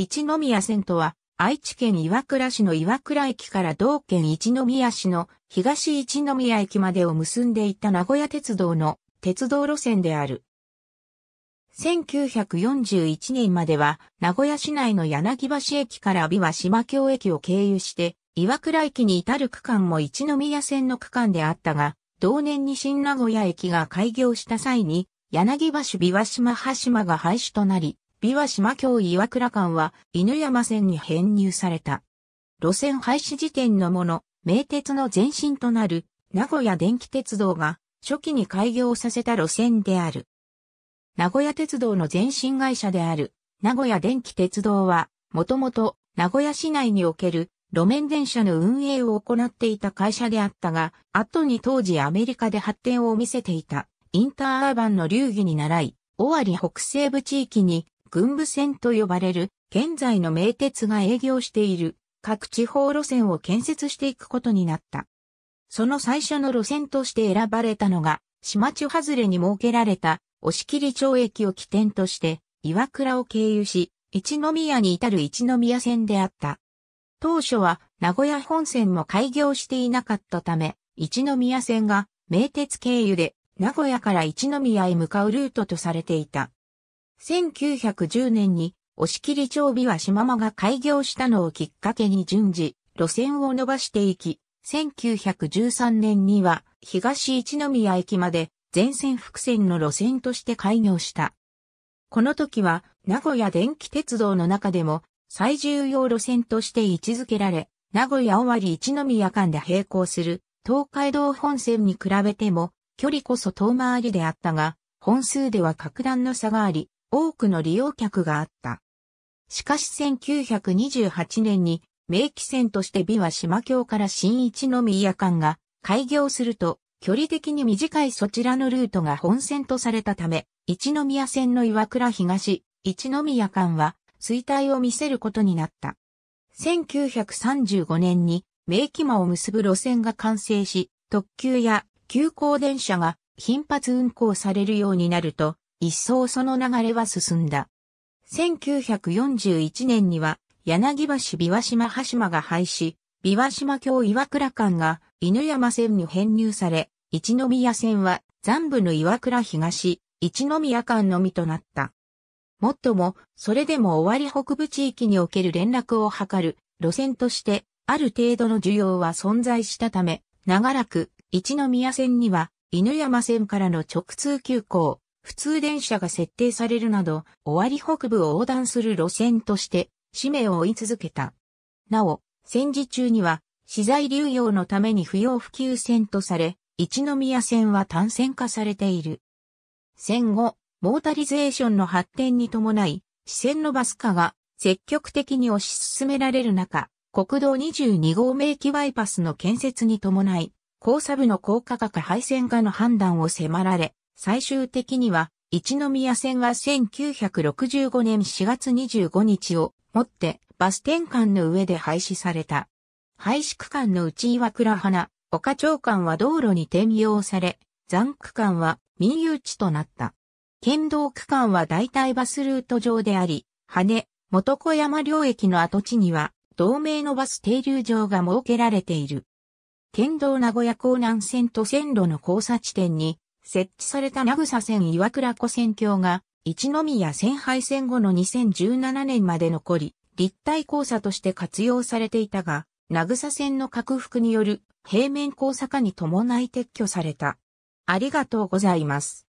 一宮線とは、愛知県岩倉市の岩倉駅から同県一宮市の東一宮駅までを結んでいた名古屋鉄道の鉄道路線である。1941年までは、名古屋市内の柳橋駅から美和島京駅を経由して、岩倉駅に至る区間も一宮線の区間であったが、同年に新名古屋駅が開業した際に、柳橋美和島羽島が廃止となり、琵琶島京岩倉間は犬山線に編入された。路線廃止時点のもの、名鉄の前身となる名古屋電気鉄道が初期に開業させた路線である。名古屋鉄道の前身会社である名古屋電気鉄道はもともと名古屋市内における路面電車の運営を行っていた会社であったが、後に当時アメリカで発展を見せていたインターアーバンの流儀に倣い、尾張北西部地域に軍部線と呼ばれる現在の名鉄が営業している各地方路線を建設していくことになった。その最初の路線として選ばれたのが、島地外れに設けられた押切町駅を起点として、岩倉を経由し、一宮に至る一宮線であった。当初は名古屋本線も開業していなかったため、一宮線が名鉄経由で名古屋から一宮へ向かうルートとされていた。1910年に押切町美は島間が開業したのをきっかけに順次、路線を伸ばしていき、1913年には東一宮駅まで全線複線の路線として開業した。この時は名古屋電気鉄道の中でも最重要路線として位置づけられ、名古屋終わり一宮間で並行する東海道本線に比べても距離こそ遠回りであったが、本数では格段の差があり、多くの利用客があった。しかし1928年に名機線として美和島橋から新一の宮間が開業すると、距離的に短いそちらのルートが本線とされたため、一宮線の岩倉東、一宮間は衰退を見せることになった。1935年に名機間を結ぶ路線が完成し、特急や急行電車が頻発運行されるようになると、一層その流れは進んだ。1941年には、柳橋琵琶島羽島が廃止、琵琶島京岩倉間が犬山線に編入され、一宮線は残部の岩倉東、一宮間のみとなった。もっとも、それでも終わり北部地域における連絡を図る路線として、ある程度の需要は存在したため、長らく、一宮線には、犬山線からの直通急行、普通電車が設定されるなど、尾張北部を横断する路線として、使命を追い続けた。なお、戦時中には、資材流用のために不要不急線とされ、一宮線は単線化されている。戦後、モータリゼーションの発展に伴い、支線のバス化が積極的に推し進められる中、国道22号名機バイパスの建設に伴い、交差部の高価格配線化の判断を迫られ、最終的には、一宮線は1965年4月25日をもってバス転換の上で廃止された。廃止区間のうち岩倉花、岡町間は道路に転用され、残区間は民有地となった。県道区間は代替バスルート上であり、羽、元小山両駅の跡地には、同名のバス停留場が設けられている。県道名古屋港南線と線路の交差地点に、設置された名草線岩倉湖線橋が、一宮線廃線後の2017年まで残り、立体交差として活用されていたが、名草線の拡幅による平面交差化に伴い撤去された。ありがとうございます。